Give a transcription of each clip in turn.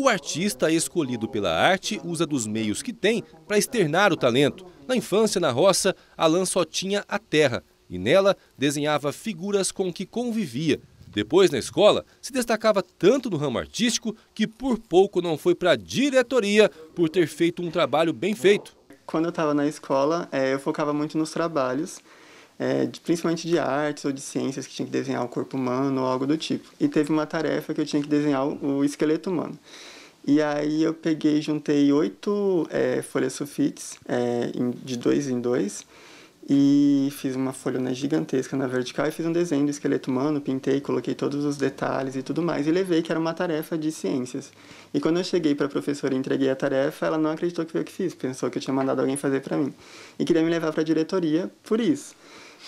O artista escolhido pela arte usa dos meios que tem para externar o talento. Na infância, na roça, Alan só tinha a terra e nela desenhava figuras com que convivia. Depois, na escola, se destacava tanto no ramo artístico que por pouco não foi para a diretoria por ter feito um trabalho bem feito. Quando eu estava na escola, eh, eu focava muito nos trabalhos é, de, principalmente de artes ou de ciências, que tinha que desenhar o corpo humano ou algo do tipo. E teve uma tarefa que eu tinha que desenhar o, o esqueleto humano. E aí eu peguei, juntei oito é, folhas sulfites, é, de dois em dois, e fiz uma folhona gigantesca na vertical e fiz um desenho do esqueleto humano, pintei, coloquei todos os detalhes e tudo mais, e levei que era uma tarefa de ciências. E quando eu cheguei para a professora e entreguei a tarefa, ela não acreditou que foi eu que fiz, pensou que eu tinha mandado alguém fazer para mim. E queria me levar para a diretoria por isso.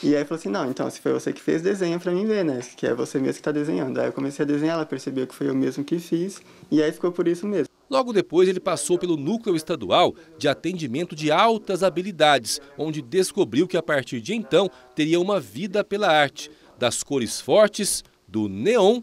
E aí falou assim, não, então, se foi você que fez, desenha para mim ver, né? Que é você mesmo que tá desenhando. Aí eu comecei a desenhar, ela percebeu que foi eu mesmo que fiz, e aí ficou por isso mesmo. Logo depois, ele passou pelo Núcleo Estadual de Atendimento de Altas Habilidades, onde descobriu que a partir de então teria uma vida pela arte. Das cores fortes, do neon,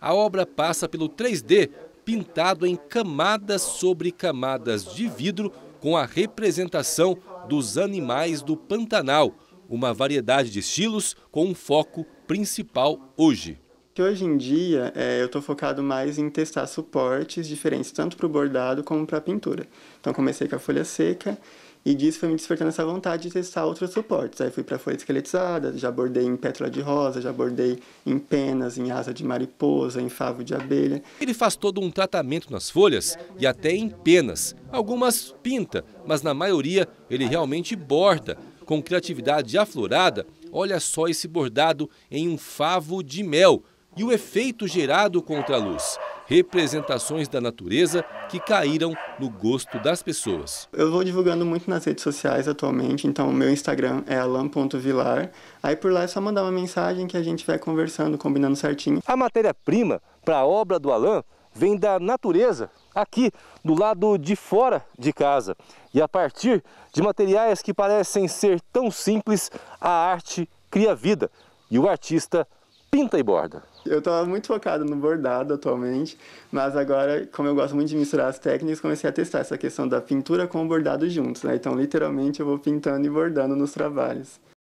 a obra passa pelo 3D, pintado em camadas sobre camadas de vidro, com a representação dos animais do Pantanal uma variedade de estilos com um foco principal hoje. Hoje em dia, é, eu estou focado mais em testar suportes diferentes, tanto para o bordado como para a pintura. Então, comecei com a folha seca e disso foi me despertando essa vontade de testar outros suportes. Aí fui para folha esqueletizada, já bordei em pétala de rosa, já bordei em penas, em asa de mariposa, em favo de abelha. Ele faz todo um tratamento nas folhas e até em penas. Algumas pinta, mas na maioria ele realmente borda com criatividade aflorada, olha só esse bordado em um favo de mel e o efeito gerado contra a luz. Representações da natureza que caíram no gosto das pessoas. Eu vou divulgando muito nas redes sociais atualmente, então o meu Instagram é alan.vilar. Aí por lá é só mandar uma mensagem que a gente vai conversando, combinando certinho. A matéria-prima para a obra do Alan vem da natureza, aqui do lado de fora de casa. E a partir de materiais que parecem ser tão simples, a arte cria vida e o artista pinta e borda. Eu estava muito focado no bordado atualmente, mas agora, como eu gosto muito de misturar as técnicas, comecei a testar essa questão da pintura com o bordado juntos, né? Então, literalmente, eu vou pintando e bordando nos trabalhos.